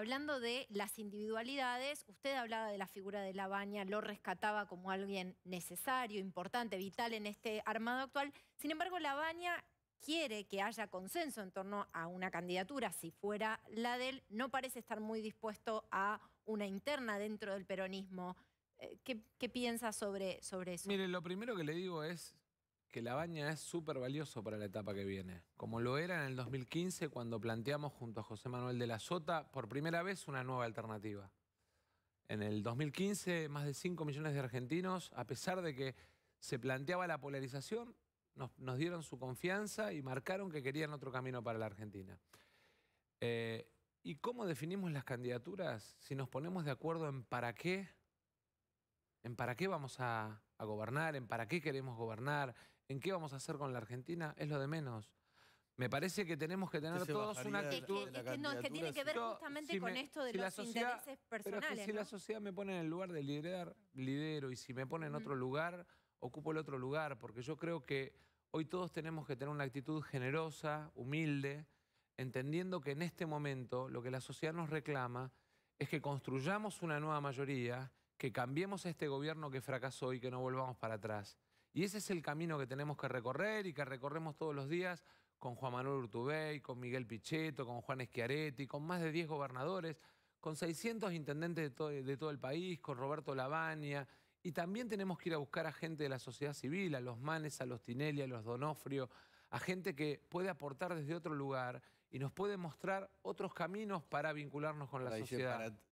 hablando de las individualidades, usted hablaba de la figura de Labaña, lo rescataba como alguien necesario, importante, vital en este armado actual. Sin embargo, Labaña quiere que haya consenso en torno a una candidatura, si fuera la de él, no parece estar muy dispuesto a una interna dentro del peronismo. Eh, ¿Qué, qué piensa sobre, sobre eso? Mire, lo primero que le digo es, que la baña es súper valioso para la etapa que viene, como lo era en el 2015 cuando planteamos junto a José Manuel de la Sota por primera vez una nueva alternativa. En el 2015, más de 5 millones de argentinos, a pesar de que se planteaba la polarización, nos, dieron su confianza y marcaron que querían otro camino para la Argentina. Eh, ¿Y cómo definimos las candidaturas? Si nos ponemos de acuerdo en para qué, en para qué vamos a, gobernar, en para qué queremos gobernar, en qué vamos a hacer con la Argentina, es lo de menos. Me parece que tenemos que tener todos una actitud... no, es que tiene que ver justamente con esto de los intereses personales. si la sociedad me pone en el lugar de liderar, lidero, y si me pone en otro lugar, ocupo el otro lugar, porque yo creo que hoy todos tenemos que tener una actitud generosa, humilde, entendiendo que en este momento lo que la sociedad nos reclama es que construyamos una nueva mayoría que cambiemos este gobierno que fracasó y que no volvamos para atrás. Y ese es el camino que tenemos que recorrer y que recorremos todos los días con Juan Manuel Urtubey, con Miguel Pichetto, con Juan Schiaretti, con más de 10 gobernadores, con 600 intendentes de todo, el país, con Roberto Lavagna. Y también tenemos que ir a buscar a gente de la sociedad civil, a los Manes, a los Tinelli, a los Donofrio, a gente que puede aportar desde otro lugar y nos puede mostrar otros caminos para vincularnos con la sociedad.